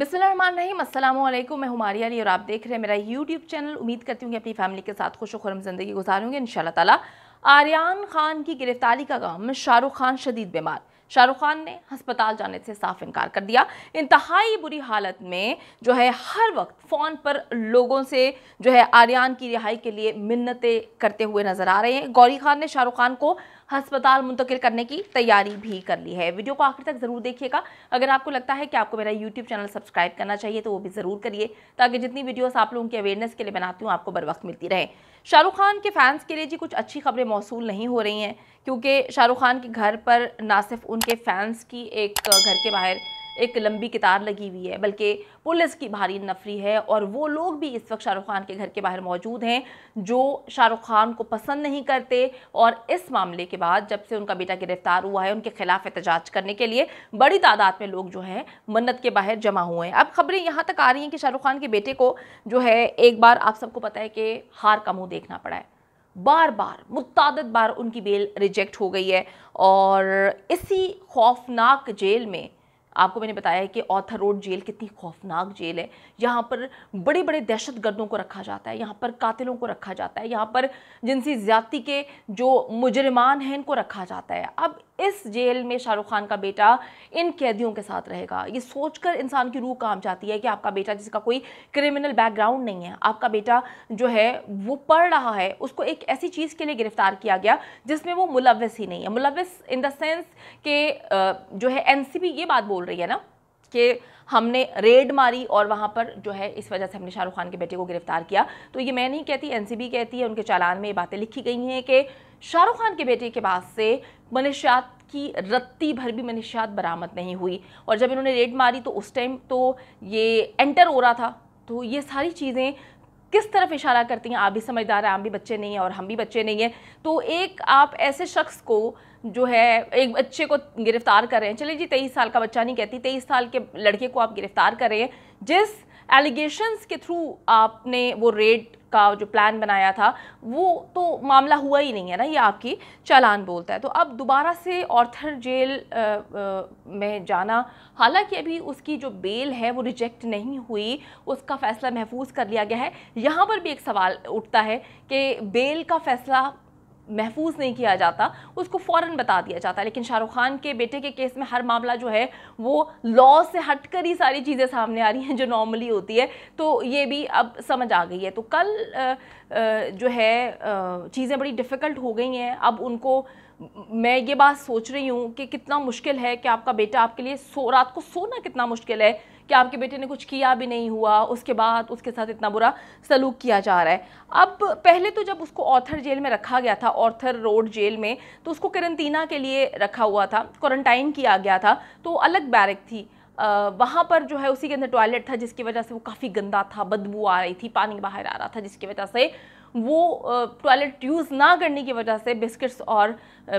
रहीम अस्सलाम वालेकुम मैं हमारी अली और आप देख रहे हैं मेरा यूट्यूब चैनल उम्मीद करती हूँ कि अपनी फैमिली के साथ खुश खुरम ज़िंदगी गुजारूंगे इन ताला आर्यान खान की गिरफ्तारी का गम शाहरुख खान शदीद बीमार शाहरुख खान ने अस्पताल जाने से साफ इनकार कर दिया इंतहाई बुरी हालत में जो है हर वक्त फ़ोन पर लोगों से जो है आर्यन की रिहाई के लिए मिन्नतें करते हुए नजर आ रहे हैं गौरी खान ने शाहरुख खान को अस्पताल मुंतकिल करने की तैयारी भी कर ली है वीडियो को आखिर तक ज़रूर देखिएगा अगर आपको लगता है कि आपको मेरा यूट्यूब चैनल सब्सक्राइब करना चाहिए तो वो भी ज़रूर करिए ताकि जितनी वीडियोस आप लोगों की अवेयरनेस के लिए बनाती हूँ आपको बर वक्त मिलती रहे शाहरुख खान के फैंस के लिए जी कुछ अच्छी खबरें मौसू नहीं हो रही हैं क्योंकि शाहरुख खान के घर पर ना सिर्फ उनके फैंस की एक घर के बाहर एक लंबी कतार लगी हुई है बल्कि पुलिस की भारी नफरी है और वो लोग भी इस वक्त शाहरुख खान के घर के बाहर मौजूद हैं जो शाहरुख खान को पसंद नहीं करते और इस मामले के बाद जब से उनका बेटा गिरफ्तार हुआ है उनके खिलाफ एहतजाज करने के लिए बड़ी तादाद में लोग जो हैं मन्नत के बाहर जमा हुए हैं अब खबरें यहाँ तक आ रही हैं कि शाहरुख खान के बेटे को जो है एक बार आप सबको पता है कि हार का मुँह देखना पड़ा है बार बार मुताद बार उनकी बेल रिजेक्ट हो गई है और इसी खौफनाक जेल में आपको मैंने बताया है कि ऑथर रोड जेल कितनी खौफनाक जेल है यहाँ पर बड़े बड़े दहशत गर्दों को रखा जाता है यहाँ पर कातिलों को रखा जाता है यहाँ पर जिनसी ज़्यादती के जो मुजरमान हैं इनको रखा जाता है अब इस जेल में शाहरुख खान का बेटा इन कैदियों के साथ रहेगा ये सोचकर इंसान की रूह काम जाती है कि आपका बेटा जिसका कोई क्रिमिनल बैकग्राउंड नहीं है आपका बेटा जो है वो पढ़ रहा है उसको एक ऐसी चीज़ के लिए गिरफ्तार किया गया जिसमें वो मुलविस ही नहीं है मुलविस इन देंस के जो है एन ये बात बोल रही है ना कि हमने रेड मारी और वहाँ पर जो है इस वजह से हमने शाहरुख खान के बेटे को गिरफ्तार किया तो ये मैं नहीं कहती एनसीबी कहती है उनके चालान में ये बातें लिखी गई हैं कि शाहरुख खान के बेटे के पास से मलेशियात की रत्ती भर भी मनीषात बरामद नहीं हुई और जब इन्होंने रेड मारी तो उस टाइम तो ये एंटर हो रहा था तो ये सारी चीज़ें किस तरफ इशारा करती हैं आप भी समझदार हैं आप भी बच्चे नहीं हैं और हम भी बच्चे नहीं हैं तो एक आप ऐसे शख्स को जो है एक बच्चे को गिरफ्तार कर रहे हैं चलिए जी तेईस साल का बच्चा नहीं कहती तेईस साल के लड़के को आप गिरफ्तार कर रहे हैं जिस एलिगेशंस के थ्रू आपने वो रेड का जो प्लान बनाया था वो तो मामला हुआ ही नहीं है ना ये आपकी चालान बोलता है तो अब दोबारा से ऑर्थर जेल आ, आ, में जाना हालांकि अभी उसकी जो बेल है वो रिजेक्ट नहीं हुई उसका फ़ैसला महफूज कर लिया गया है यहाँ पर भी एक सवाल उठता है कि बेल का फ़ैसला महफूज नहीं किया जाता उसको फ़ौर बता दिया जाता है लेकिन शाहरुख खान के बेटे के केस में हर मामला जो है वो लॉ से हटकर ही सारी चीज़ें सामने आ रही हैं जो नॉर्मली होती है तो ये भी अब समझ आ गई है तो कल जो है चीज़ें बड़ी डिफ़िकल्ट हो गई हैं अब उनको मैं ये बात सोच रही हूँ कि कितना मुश्किल है कि आपका बेटा आपके लिए सो रात को सोना कितना मुश्किल है कि आपके बेटे ने कुछ किया भी नहीं हुआ उसके बाद उसके साथ इतना बुरा सलूक किया जा रहा है अब पहले तो जब उसको ऑथर जेल में रखा गया था ऑर्थर रोड जेल में तो उसको करंतना के लिए रखा हुआ था क्वारंटाइन किया गया था तो अलग बैरक थी वहाँ पर जो है उसी के अंदर टॉयलेट था जिसकी वजह से वो काफ़ी गंदा था बदबू आ रही थी पानी बाहर आ रहा था जिसकी वजह से वो टॉयलेट यूज़ ना करने की वजह से बिस्किट्स और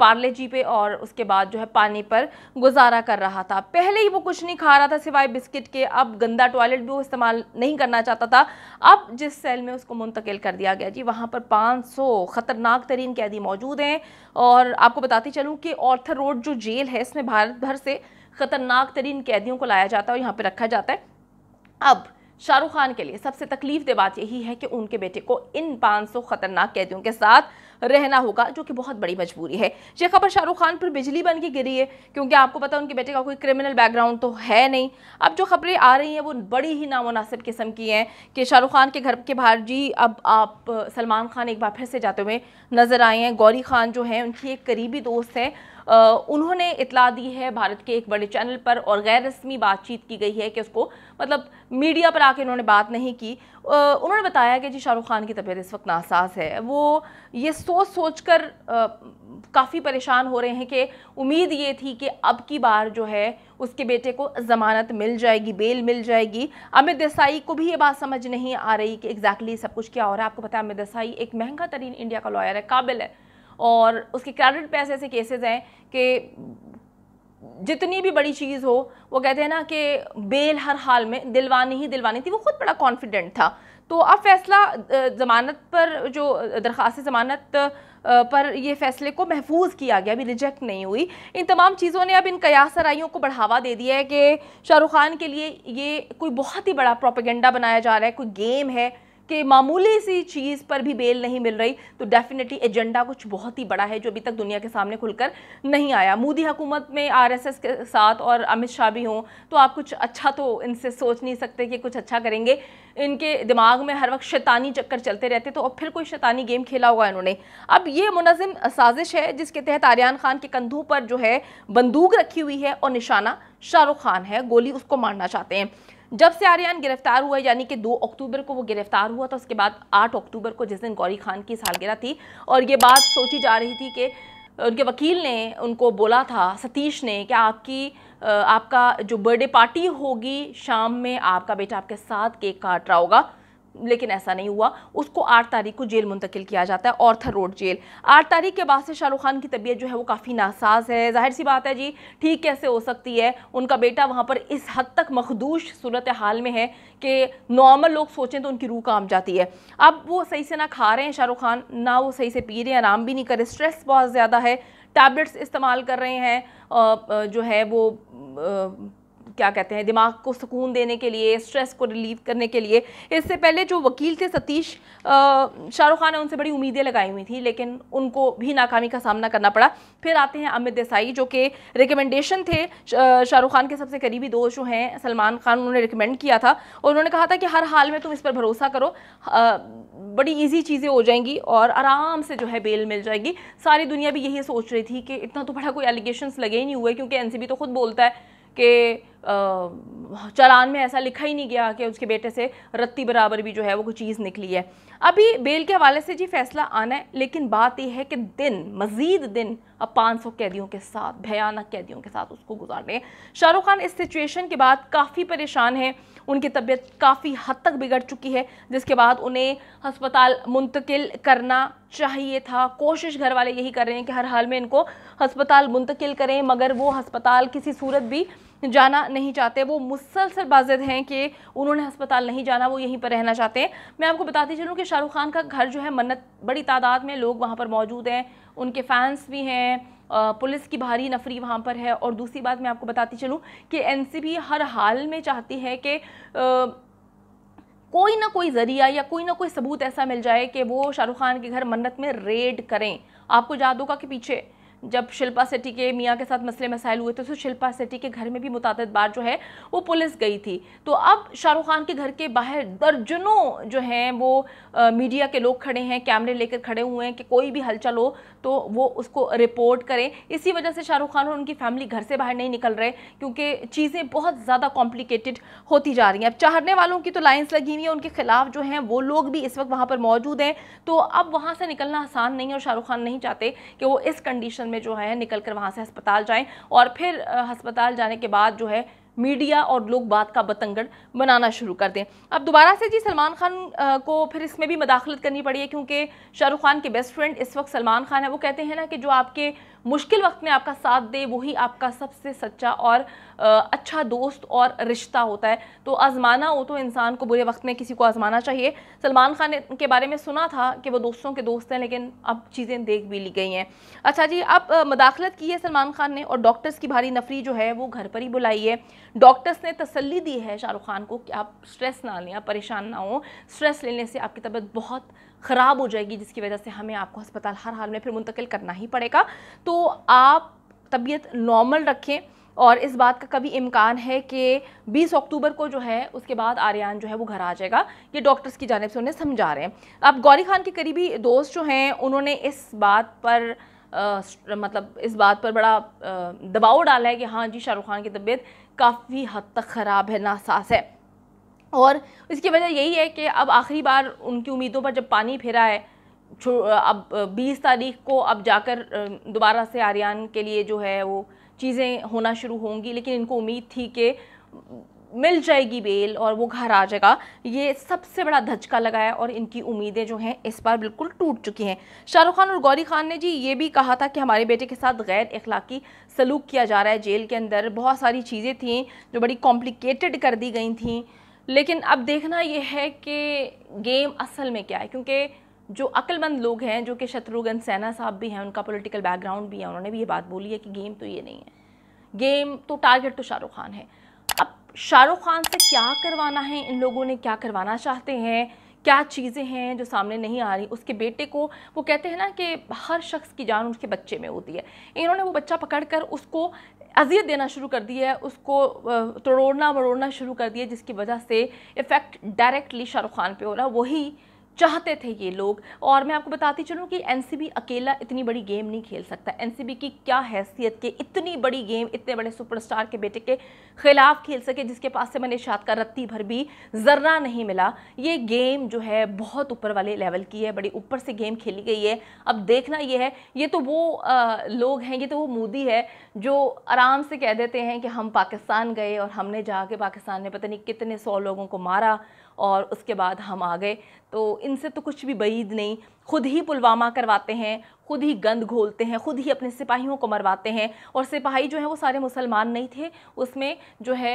पार्ले जी पे और उसके बाद जो है पानी पर गुजारा कर रहा था पहले ही वो कुछ नहीं खा रहा था सिवाय बिस्किट के अब गंदा टॉयलेट भी वो इस्तेमाल नहीं करना चाहता था अब जिस सेल में उसको मुंतकिल कर दिया गया जी वहाँ पर 500 ख़तरनाक तरीन कैदी मौजूद हैं और आपको बताती चलूँ कि ऑर्थर रोड जो जेल है इसमें भारत भर से ख़तरनाक तरीन कैदियों को लाया जाता है और यहाँ पर रखा जाता है अब शाहरुख खान के लिए सबसे तकलीफ दे बात यही है कि उनके बेटे को इन 500 खतरनाक कैदियों के साथ रहना होगा जो कि बहुत बड़ी मजबूरी है ये खबर शाहरुख खान पर बिजली बन के गिरी है क्योंकि आपको पता उनके बेटे का कोई क्रिमिनल बैकग्राउंड तो है नहीं अब जो खबरें आ रही हैं वो बड़ी ही नामुनासिब किस्म की हैं कि शाहरुख खान के घर के बाहर जी अब आप सलमान खान एक बार फिर से जाते हुए नजर आए हैं गौरी खान जो हैं उनकी एक करीबी दोस्त हैं उन्होंने इतला दी है भारत के एक बड़े चैनल पर और गैर रस्मी बातचीत की गई है कि उसको मतलब मीडिया पर आके उन्होंने बात नहीं की उन्होंने बताया कि जी शाहरुख खान की तबीयत इस वक्त नासाज है वो ये सोच सोच कर काफ़ी परेशान हो रहे हैं कि उम्मीद ये थी कि अब की बार जो है उसके बेटे को ज़मानत मिल जाएगी बेल मिल जाएगी अमित देसाई को भी ये बात समझ नहीं आ रही कि एग्जैक्टली exactly सब कुछ क्या हो रहा है आपको पता है अमित देसाई एक महंगा तरीन इंडिया का लॉयर है काबिल है और उसके क्रेडिट पे ऐसे ऐसे केसेस हैं कि जितनी भी बड़ी चीज़ हो वो कहते हैं ना कि बेल हर हाल में दिलवानी ही दिलवानी थी वो खुद बड़ा कॉन्फिडेंट था तो अब फैसला ज़मानत पर जो दरख्वास ज़मानत पर ये फैसले को महफूज किया गया अभी रिजेक्ट नहीं हुई इन तमाम चीज़ों ने अब इन कयासराइयों को बढ़ावा दे दिया है कि शाहरुख खान के लिए ये कोई बहुत ही बड़ा प्रोपेगेंडा बनाया जा रहा है कोई गेम है कि मामूली सी चीज़ पर भी बेल नहीं मिल रही तो डेफिनेटली एजेंडा कुछ बहुत ही बड़ा है जो अभी तक दुनिया के सामने खुलकर नहीं आया मोदी हुकूमत में आरएसएस के साथ और अमित शाह भी हों तो आप कुछ अच्छा तो इनसे सोच नहीं सकते कि कुछ अच्छा करेंगे इनके दिमाग में हर वक्त शैतानी चक्कर चलते रहते तो अब फिर कोई शैतानी गेम खेला होगा इन्होंने अब ये मुनजिम साजिश है जिसके तहत आर्यन खान के कंधों पर जो है बंदूक रखी हुई है और निशाना शाहरुख खान है गोली उसको मारना चाहते हैं जब से आर्यन गिरफ्तार हुआ यानी कि दो अक्टूबर को वो गिरफ्तार हुआ था उसके बाद आठ अक्टूबर को जिस दिन गौरी खान की सालगिरह थी और ये बात सोची जा रही थी कि उनके वकील ने उनको बोला था सतीश ने कि आपकी आपका जो बर्थडे पार्टी होगी शाम में आपका बेटा आपके साथ केक काट रहा होगा लेकिन ऐसा नहीं हुआ उसको आठ तारीख को जेल मुंतकिल किया जाता है ऑर्थर रोड जेल आठ तारीख के बाद से शाहरुख खान की तबीयत जो है वो काफ़ी नासाज है जाहिर सी बात है जी ठीक कैसे हो सकती है उनका बेटा वहाँ पर इस हद तक मखदूश सूरत हाल में है कि नॉर्मल लोग सोचें तो उनकी रूह काम जाती है अब वो सही से ना खा रहे हैं शाहरुख खान ना वो सही से पी रहे हैं आराम भी नहीं कर रहे स्ट्रेस बहुत ज़्यादा है टैबलेट्स इस्तेमाल कर रहे हैं जो है वो क्या कहते हैं दिमाग को सुकून देने के लिए स्ट्रेस को रिलीव करने के लिए इससे पहले जो वकील थे सतीश शाहरुख खान ने उनसे बड़ी उम्मीदें लगाई हुई थी लेकिन उनको भी नाकामी का सामना करना पड़ा फिर आते हैं अमित देसाई जो कि रिकमेंडेशन थे शाहरुख खान के सबसे करीबी दोस्त जो हैं सलमान खान उन्होंने रिकमेंड किया था और उन्होंने कहा था कि हर हाल में तुम इस पर भरोसा करो बड़ी ईजी चीज़ें हो जाएंगी और आराम से जो है बेल मिल जाएगी सारी दुनिया भी यही सोच रही थी कि इतना तो बड़ा कोई एलिगेशन लगे ही नहीं हुए क्योंकि एन तो खुद बोलता है कि चालान में ऐसा लिखा ही नहीं गया कि उसके बेटे से रत्ती बराबर भी जो है वो कोई चीज़ निकली है अभी बेल के हवाले से जी फैसला आना है लेकिन बात यह है कि दिन मज़ीद दिन अब 500 कैदियों के साथ भयानक कैदियों के साथ उसको गुजारने हैं शाहरुख खान इस सिचुएशन के बाद काफ़ी परेशान हैं उनकी तबीयत काफ़ी हद तक बिगड़ चुकी है जिसके बाद उन्हें हस्पताल मुंतकिल करना चाहिए था कोशिश घर वाले यही कर रहे हैं कि हर हाल में इनको हस्पताल मुंतकिल करें मगर वो हस्पताल किसी सूरत भी जाना नहीं चाहते वो मुसलसल बाजिद हैं कि उन्होंने अस्पताल नहीं जाना वो यहीं पर रहना चाहते हैं मैं आपको बताती चलूँ कि शाहरुख खान का घर जो है मन्नत बड़ी तादाद में लोग वहाँ पर मौजूद हैं उनके फैंस भी हैं पुलिस की भारी नफरी वहाँ पर है और दूसरी बात मैं आपको बताती चलूँ कि एन हर हाल में चाहती है कि कोई ना कोई ज़रिया या कोई ना कोई सबूत ऐसा मिल जाए कि वो शाहरुख खान के घर मन्नत में रेड करें आपको याद होगा कि पीछे जब शिल्पा सेट्टी के मियाँ के साथ मसले मसाइल हुए थे तो शिल्पा सेट्टी के घर में भी मुताद बार जो है वो पुलिस गई थी तो अब शाहरुख खान के घर के बाहर दर्जनों जो हैं वो आ, मीडिया के लोग खड़े हैं कैमरे लेकर खड़े हुए हैं कि कोई भी हलचल हो तो वो उसको रिपोर्ट करें इसी वजह से शाहरुख खान और उनकी फैमिली घर से बाहर नहीं निकल रहे क्योंकि चीज़ें बहुत ज़्यादा कॉम्प्लिकेटेड होती जा रही हैं अब चाहने वालों की तो लाइन्स लगी हुई हैं उनके खिलाफ जो हैं वो लोग भी इस वक्त वहाँ पर मौजूद हैं तो अब वहाँ से निकलना आसान नहीं है और शाहरुख खान नहीं चाहते कि वो इस कंडीशन में जो है निकल कर वहाँ से अस्पताल जाएँ और फिर अस्पताल जाने के बाद जो है मीडिया और लोग बात का बतंगड़ बनाना शुरू कर दें अब दोबारा से जी सलमान खान को फिर इसमें भी मदाखलत करनी पड़ी है क्योंकि शाहरुख खान के बेस्ट फ्रेंड इस वक्त सलमान खान है वो कहते हैं ना कि जो आपके मुश्किल वक्त में आपका साथ दे वही आपका सबसे सच्चा और अच्छा दोस्त और रिश्ता होता है तो आज़माना हो तो इंसान को बुरे वक्त में किसी को आज़माना चाहिए सलमान खान के बारे में सुना था कि वो दोस्तों के दोस्त हैं लेकिन अब चीज़ें देख भी ली गई हैं अच्छा जी अब मदाखलत की है सलमान खान ने और डॉक्टर्स की भारी नफरी जो है वो घर पर ही बुलाई है डॉक्टर्स ने तसल्ली दी है शाहरुख खान को कि आप स्ट्रेस ना लें आप परेशान ना हो स्ट्रेस लेने से आपकी तबीयत बहुत ख़राब हो जाएगी जिसकी वजह से हमें आपको अस्पताल हर हाल में फिर मुंतकिल करना ही पड़ेगा तो आप तबीयत नॉर्मल रखें और इस बात का कभी इम्कान है कि 20 अक्टूबर को जो है उसके बाद आर्यन जो है वो घर आ जाएगा ये डॉक्टर्स की जानब से उन्हें समझा रहे हैं अब गौरी खान के करीबी दोस्त जो हैं उन्होंने इस बात पर आ, मतलब इस बात पर बड़ा दबाव डाला है कि हाँ जी शाहरुख खान की तबीयत काफ़ी हद तक ख़राब है नासास है और इसकी वजह यही है कि अब आखिरी बार उनकी उम्मीदों पर जब पानी फिरा है अब 20 तारीख को अब जाकर दोबारा से आर्यन के लिए जो है वो चीज़ें होना शुरू होंगी लेकिन इनको उम्मीद थी कि मिल जाएगी बेल और वो घर आ जाएगा ये सबसे बड़ा धचका लगाया और इनकी उम्मीदें जो हैं इस बार बिल्कुल टूट चुकी हैं शाहरुख खान और गौरी खान ने जी ये भी कहा था कि हमारे बेटे के साथ गैर अखलाकी सलूक किया जा रहा है जेल के अंदर बहुत सारी चीज़ें थी जो बड़ी कॉम्प्लिकेटेड कर दी गई थी लेकिन अब देखना यह है कि गेम असल में क्या है क्योंकि जो अक्लमंद लोग हैं जो कि शत्रुघ्न सेना साहब भी हैं उनका पॉलिटिकल बैकग्राउंड भी है उन्होंने भी ये बात बोली है कि गेम तो ये नहीं है गेम तो टारगेट तो शाहरुख खान है अब शाहरुख खान से क्या करवाना है इन लोगों ने क्या करवाना चाहते हैं क्या चीज़ें हैं जो सामने नहीं आ रही उसके बेटे को वो कहते हैं ना कि हर शख्स की जान उसके बच्चे में होती है इन्होंने वो बच्चा पकड़ कर उसको अजियत देना शुरू कर दिया है उसको तोड़ना मरोड़ना शुरू कर दिया जिसकी वजह से इफ़ेक्ट डायरेक्टली शाहरुख खान पर हो रहा वही चाहते थे ये लोग और मैं आपको बताती चलूँ कि एन अकेला इतनी बड़ी गेम नहीं खेल सकता एन की क्या हैसियत के इतनी बड़ी गेम इतने बड़े सुपरस्टार के बेटे के खिलाफ खेल सके जिसके पास से मैंने शाद का रत्ती भर भी जर्रा नहीं मिला ये गेम जो है बहुत ऊपर वाले लेवल की है बड़ी ऊपर से गेम खेली गई है अब देखना ये है ये तो वो आ, लोग हैं ये तो वो मोदी है जो आराम से कह देते हैं कि हम पाकिस्तान गए और हमने जाके पाकिस्तान में पता नहीं कितने सौ लोगों को मारा और उसके बाद हम आ गए तो इनसे तो कुछ भी बईद नहीं खुद ही पुलवामा करवाते हैं खुद ही गंद घोलते हैं खुद ही अपने सिपाहियों को मरवाते हैं और सिपाही जो है वो सारे मुसलमान नहीं थे उसमें जो है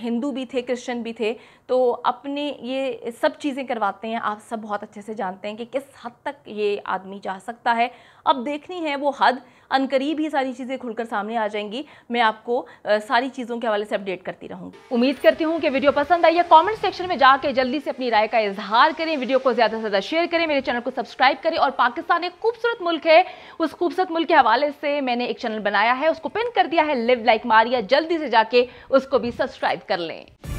हिंदू भी थे क्रिश्चियन भी थे तो अपने ये सब चीज़ें करवाते हैं आप सब बहुत अच्छे से जानते हैं कि किस हद तक ये आदमी जा सकता है अब देखनी है वो हद अनकरीब ही सारी चीज़ें खुलकर सामने आ जाएंगी मैं आपको सारी चीज़ों के हवाले से अपडेट करती रहूँगी उम्मीद करती हूँ कि वीडियो पसंद आई है कॉमेंट सेक्शन में जाकर जल्दी से अपनी राय का इजहार करें वीडियो को ज़्यादा से ज़्यादा शेयर करें मेरे चैनल को सब्सक्राइब करें और पाकिस्तान एक खूबसूरत खूबसूरत मुल्क है उस खूबसूरत मुल्क के हवाले से मैंने एक चैनल बनाया है उसको पिन कर दिया है लिव लाइक मारिया जल्दी से जाके उसको भी सब्सक्राइब कर लें